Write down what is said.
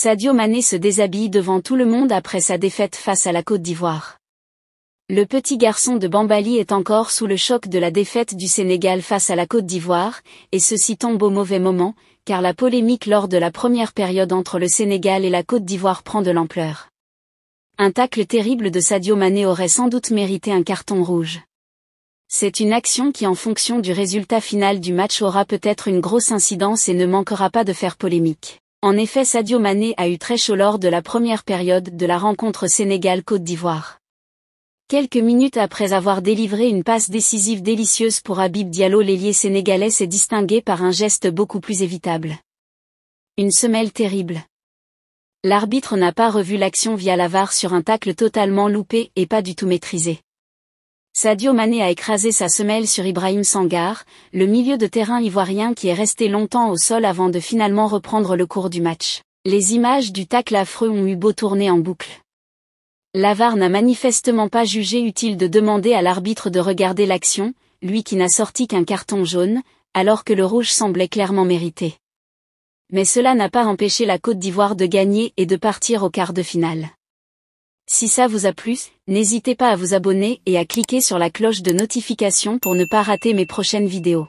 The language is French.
Sadio Mané se déshabille devant tout le monde après sa défaite face à la Côte d'Ivoire. Le petit garçon de Bambali est encore sous le choc de la défaite du Sénégal face à la Côte d'Ivoire, et ceci tombe au mauvais moment, car la polémique lors de la première période entre le Sénégal et la Côte d'Ivoire prend de l'ampleur. Un tacle terrible de Sadio Mané aurait sans doute mérité un carton rouge. C'est une action qui en fonction du résultat final du match aura peut-être une grosse incidence et ne manquera pas de faire polémique. En effet Sadio Mané a eu très chaud lors de la première période de la rencontre Sénégal-Côte d'Ivoire. Quelques minutes après avoir délivré une passe décisive délicieuse pour Habib Diallo l'ailier sénégalais s'est distingué par un geste beaucoup plus évitable. Une semelle terrible. L'arbitre n'a pas revu l'action via l'avare sur un tacle totalement loupé et pas du tout maîtrisé. Sadio Mané a écrasé sa semelle sur Ibrahim Sangar, le milieu de terrain ivoirien qui est resté longtemps au sol avant de finalement reprendre le cours du match. Les images du tacle affreux ont eu beau tourner en boucle. L'avare n'a manifestement pas jugé utile de demander à l'arbitre de regarder l'action, lui qui n'a sorti qu'un carton jaune, alors que le rouge semblait clairement mérité. Mais cela n'a pas empêché la Côte d'Ivoire de gagner et de partir au quart de finale. Si ça vous a plu, n'hésitez pas à vous abonner et à cliquer sur la cloche de notification pour ne pas rater mes prochaines vidéos.